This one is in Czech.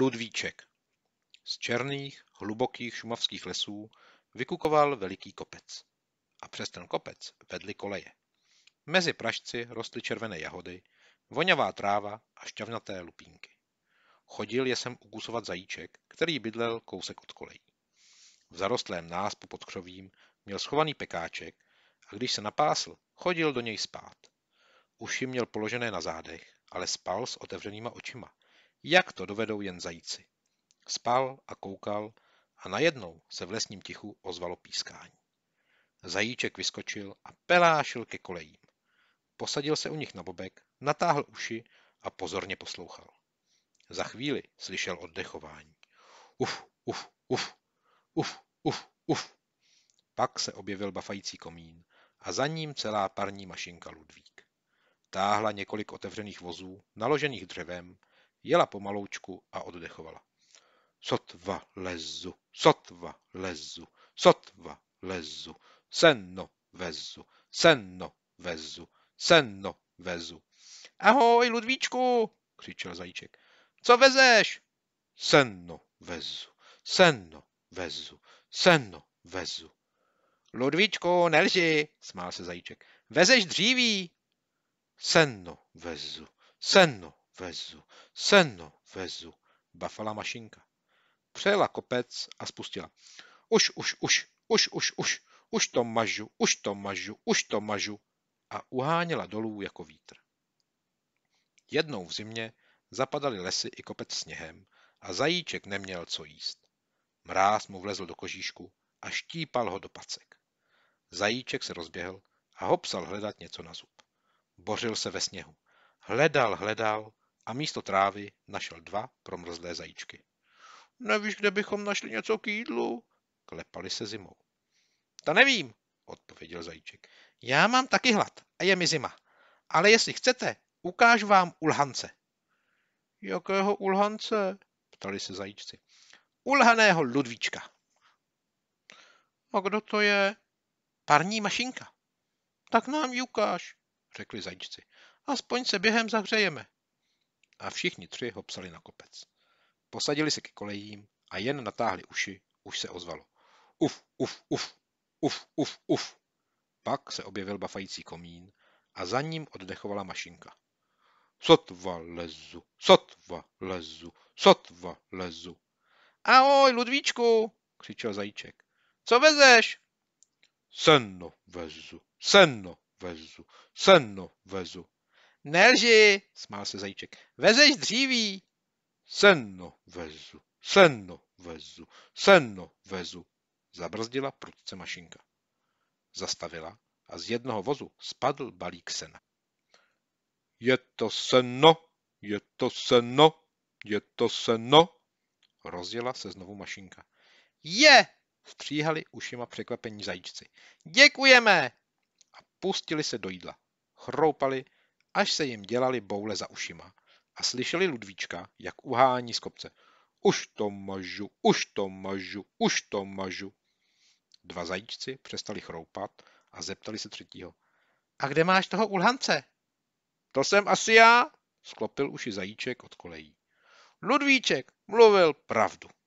Ludvíček. Z černých, hlubokých šumavských lesů vykukoval veliký kopec. A přes ten kopec vedly koleje. Mezi pražci rostly červené jahody, voňavá tráva a šťavnaté lupínky. Chodil je sem ukusovat zajíček, který bydlel kousek od kolejí. V zarostlém náspu pod křovím měl schovaný pekáček a když se napásl, chodil do něj spát. Uši měl položené na zádech, ale spal s otevřenýma očima, jak to dovedou jen zajíci. Spal a koukal a najednou se v lesním tichu ozvalo pískání. Zajíček vyskočil a pelášil ke kolejím. Posadil se u nich na bobek, natáhl uši a pozorně poslouchal. Za chvíli slyšel oddechování. Uf, uf, uf, uf, uf, uf. Pak se objevil bafající komín a za ním celá parní mašinka Ludvík. Táhla několik otevřených vozů, naložených dřevem, Jela pomaloučku a oddechovala. Sotva lezu, sotva lezu, sotva lezu, senno vezu, senno vezu, senno vezu. Ahoj, Ludvíčku, křičel zajíček. Co vezeš? Senno vezu, senno vezu, senno vezu. Ludvíčku, nelži, smál se zajíček. Vezeš dříví? Senno vezu, senno vezu, seno vezu, bafala mašinka. Přejela kopec a spustila. Už, už, už, už, už, už, už to mažu, už to mažu, už to mažu a uháněla dolů jako vítr. Jednou v zimě zapadaly lesy i kopec sněhem a zajíček neměl co jíst. Mráz mu vlezl do kožíšku a štípal ho do pacek. Zajíček se rozběhl a hopsal hledat něco na zub. Bořil se ve sněhu. Hledal, hledal a místo trávy našel dva promrzlé zajíčky. Nevíš, kde bychom našli něco k jídlu? Klepali se zimou. To nevím, odpověděl zajíček. Já mám taky hlad a je mi zima. Ale jestli chcete, ukážu vám ulhance. Jakého ulhance? Ptali se zajíčci. Ulhaného Ludvíčka. A kdo to je? Parní mašinka. Tak nám ji ukáž, řekli zajíčci. Aspoň se během zahřejeme a všichni tři ho psali na kopec. Posadili se ke kolejím a jen natáhli uši, už se ozvalo. Uf, uf, uf, uf, uf, uf. Pak se objevil bafající komín a za ním oddechovala mašinka. Sotva lezu, sotva lezu, sotva lezu. Ahoj, Ludvíčku, křičel zajíček. Co vezeš? Senno vezu, senno vezu, senno vezu. Nelži, smál se zajíček. Vezeš dříví. Senno vezu, senno vezu, senno vezu, zabrzdila prudce mašinka. Zastavila a z jednoho vozu spadl balík sena. Je to seno, je to seno, je to seno, rozjela se znovu mašinka. Je, stříhali ušima překvapení zajíčci. Děkujeme! A pustili se do jídla. Chroupali, až se jim dělali boule za ušima a slyšeli Ludvíčka, jak uhání z kopce. Už to mažu, už to mažu, už to mažu. Dva zajíčci přestali chroupat a zeptali se třetího. A kde máš toho ulhance? To jsem asi já, sklopil uši zajíček od kolejí. Ludvíček mluvil pravdu.